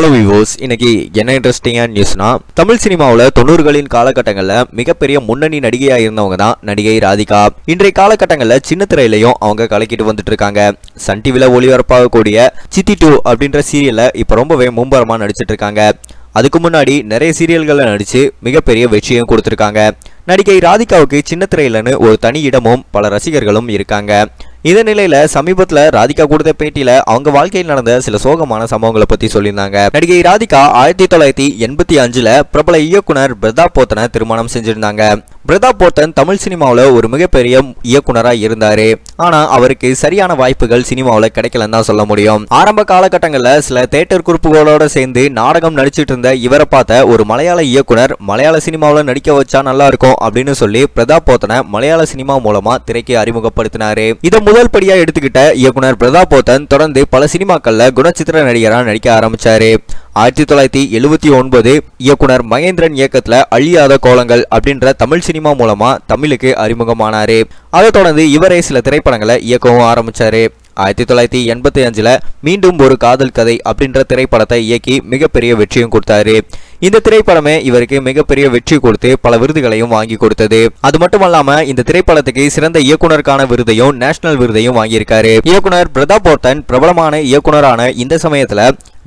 hello விவோஸ் இன்னைக்கு என்ன இன்ட்ரெஸ்டிங்கான நியூஸ்னா தமிழ் சினிமாவில் தொண்ணூறுகளின் காலகட்டங்களில் மிகப்பெரிய முன்னணி நடிகையாக இருந்தவங்க தான் நடிகை ராதிகா இன்றைய காலகட்டங்களில் சின்ன திரையிலையும் அவங்க கலக்கிட்டு வந்துட்டு இருக்காங்க சன் டிவியில் ஒளிபரப்பாகக்கூடிய சித்தி டூ அப்படின்ற சீரியலை இப்போ ரொம்பவே மும்பரமாக நடிச்சிட்டு இருக்காங்க அதுக்கு முன்னாடி நிறைய சீரியல்களில் நடித்து மிகப்பெரிய வெற்றியும் கொடுத்துருக்காங்க நடிகை ராதிகாவுக்கு சின்ன திரையிலன்னு ஒரு தனி இடமும் பல ரசிகர்களும் இருக்காங்க இதே நிலையில சமீபத்தில் ராதிகா கொடுத்த பேட்டியில அவங்க வாழ்க்கையில் நடந்த சில சோகமான சம்பவங்களை பத்தி சொல்லியிருந்தாங்க நடிகை ராதிகா ஆயிரத்தி தொள்ளாயிரத்தி எண்பத்தி அஞ்சுல பிரபல இயக்குனர் பிரதா போத்தனை திருமணம் செஞ்சிருந்தாங்க பிரதா போத்தன் தமிழ் சினிமாவில் ஒரு மிகப்பெரிய இயக்குனராக இருந்தார் ஆனால் அவருக்கு சரியான வாய்ப்புகள் சினிமாவில் கிடைக்கலன்னு தான் சொல்ல முடியும் ஆரம்ப காலகட்டங்களில் சில தேட்டர் குறிப்புகளோடு சேர்ந்து நாடகம் நடிச்சிட்டு இருந்த இவரை பார்த்த ஒரு மலையாள இயக்குனர் மலையாள சினிமாவில் நடிக்க வச்சா நல்லா இருக்கும் அப்படின்னு சொல்லி பிரதா போத்தனை மலையாள சினிமா மூலமாக திரைக்கு அறிமுகப்படுத்தினாரு இதை முதல் படியாக எடுத்துக்கிட்ட இயக்குனர் பிரதாப் போத்தன் தொடர்ந்து பல சினிமாக்கள்ல குணச்சித்திர நடிகராக நடிக்க ஆரம்பிச்சாரு ஆயிரத்தி தொள்ளாயிரத்தி எழுபத்தி ஒன்பது இயக்குனர் மகேந்திரன் இயக்கத்துல அழியாத கோலங்கள் அப்படின்ற தமிழ் சினிமா மூலமா தமிழுக்கு அறிமுகமானாரு அதை தொடர்ந்து இவரே சில திரைப்படங்களை இயக்கவும் ஆரம்பிச்சாரு ஆயிரத்தி தொள்ளாயிரத்தி எண்பத்தி அஞ்சில் மீண்டும் ஒரு காதல் கதை அப்படின்ற திரைப்படத்தை இயக்கி மிகப்பெரிய வெற்றியும் கொடுத்தாரு இந்த திரைப்படமே இவருக்கு மிகப்பெரிய வெற்றி கொடுத்து பல விருதுகளையும் வாங்கி கொடுத்தது அது மட்டும் இல்லாம இந்த திரைப்படத்துக்கு சிறந்த இயக்குனருக்கான விருதையும் நேஷனல் விருதையும் வாங்கியிருக்காரு இயக்குனர் பிரதாப் போர்த்தன் பிரபலமான இயக்குனரான இந்த சமயத்துல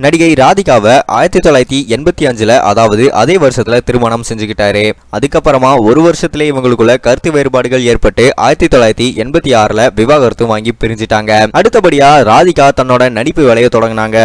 நடிகை ராதிகாவை ஆயிரத்தி தொள்ளாயிரத்தி எண்பத்தி அஞ்சுல அதாவது அதே வருஷத்துல திருமணம் செஞ்சுக்கிட்டாரு அதுக்கப்புறமா ஒரு வருஷத்துல இவங்களுக்குள்ள கருத்து வேறுபாடுகள் ஏற்பட்டு ஆயிரத்தி தொள்ளாயிரத்தி எண்பத்தி ஆறுல விவாகரத்து வாங்கி பிரிஞ்சிட்டாங்க அடுத்தபடியா ராதிகா தன்னோட நடிப்பு வேலையை தொடங்கினாங்க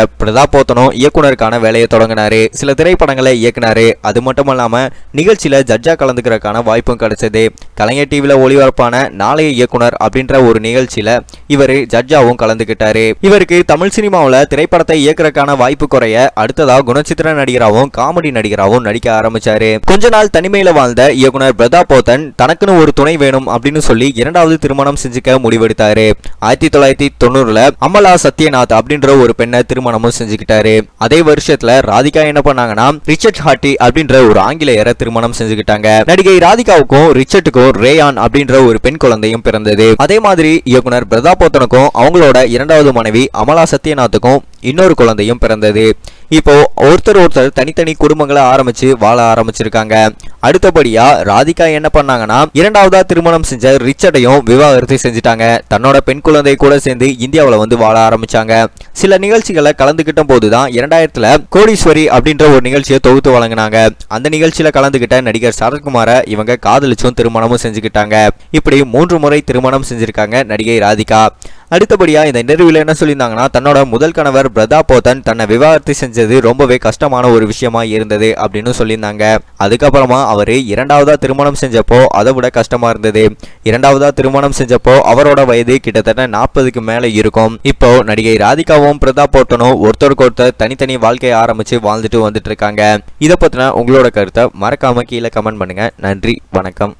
போத்தனும் இயக்குனருக்கான வேலையை தொடங்கினாரு சில திரைப்படங்களை இயக்குனாரு அது மட்டும் இல்லாம நிகழ்ச்சியில ஜட்ஜா கலந்துக்கிறதுக்கான வாய்ப்பும் கிடைச்சது கலைஞர் டிவில ஒளிபரப்பான நாளைய இயக்குனர் அப்படின்ற ஒரு நிகழ்ச்சியில இவர் ஜட்ஜாவும் கலந்துகிட்டாரு இவருக்கு தமிழ் சினிமாவில் திரைப்படத்தை இயக்குறதுக்கான வாய்ப்பு குறைய அடுத்ததா குணச்சித்திர நடிகராகவும் காமெடி நடிகராகவும் நடிக்க ஆரம்பிச்சாரு கொஞ்ச நாள் தனிமையில வாழ்ந்த இயக்குனர் பிரதா போத்தன் தனக்குன்னு ஒரு துணை வேணும் அப்படின்னு சொல்லி இரண்டாவது திருமணம் செஞ்சுக்க முடிவெடுத்தாரு ஆயிரத்தி தொள்ளாயிரத்தி தொண்ணூறுல அமலா சத்யநாத் அப்படின்ற ஒரு பெண்ணை திருமணமும் செஞ்சுக்கிட்டாரு அதே வருஷத்துல ராதிகா என்ன பண்ணாங்கன்னா ரிச்சர்ட் ஹாட்டி அப்படின்ற ஒரு ஆங்கிலேயரை திருமணம் செஞ்சுக்கிட்டாங்க நடிகை ராதிகாவுக்கும் ரிச்சர்ட்டுக்கும் ரேயான் அப்படின்ற ஒரு பெண் குழந்தையும் பிறந்தது அதே மாதிரி இயக்குனர் பிரதா போத்தனுக்கும் அவங்களோட இரண்டாவது மனைவி அமலா சத்யநாத்துக்கும் இன்னொரு குழந்தையும் பிறந்தது இப்போ ஒருத்தர் ஒருத்தர் தனித்தனி குடும்பங்களை ஆரம்பிச்சு வாழ ஆரம்பிச்சிருக்காங்க அடுத்தபடியா ராதிகா என்ன பண்ணாங்கன்னா இரண்டாவதா திருமணம் செஞ்ச ரிச்சர்டையும் விவாகரத்து செஞ்சுட்டாங்க தன்னோட பெண் குழந்தை கூட சேர்ந்து இந்தியாவில் வந்து வாழ ஆரம்பிச்சாங்க சில நிகழ்ச்சிகளை கலந்துகிட்ட போதுதான் இரண்டாயிரத்துல கோடீஸ்வரி அப்படின்ற ஒரு நிகழ்ச்சியை தொகுத்து வழங்கினாங்க அந்த நிகழ்ச்சியில கலந்துகிட்ட நடிகர் சரத்குமாரை இவங்க காதலிச்சும் திருமணமும் செஞ்சுக்கிட்டாங்க இப்படி மூன்று முறை திருமணம் செஞ்சிருக்காங்க நடிகை ராதிகா அடுத்தபடியாக இந்த இன்டர்வியூவில் என்ன சொல்லியிருந்தாங்கன்னா தன்னோட முதல் கணவர் பிரதா போதன் தன்னை விவாகரத்து செஞ்சது ரொம்பவே கஷ்டமான ஒரு விஷயமா இருந்தது அப்படின்னு சொல்லியிருந்தாங்க அதுக்கப்புறமா அவர் இரண்டாவதாக திருமணம் செஞ்சப்போ அதை விட கஷ்டமாக இருந்தது இரண்டாவதாக திருமணம் செஞ்சப்போ அவரோட வயது கிட்டத்தட்ட நாற்பதுக்கு மேலே இருக்கும் இப்போ நடிகை ராதிகாவும் பிரதா போட்டனும் ஒருத்தருக்கு ஒருத்தர் தனித்தனி வாழ்க்கையை ஆரம்பித்து வாழ்ந்துட்டு வந்துட்டு இருக்காங்க இதை பற்றின உங்களோட கருத்தை மறக்காமல் கீழே கமெண்ட் பண்ணுங்கள் நன்றி வணக்கம்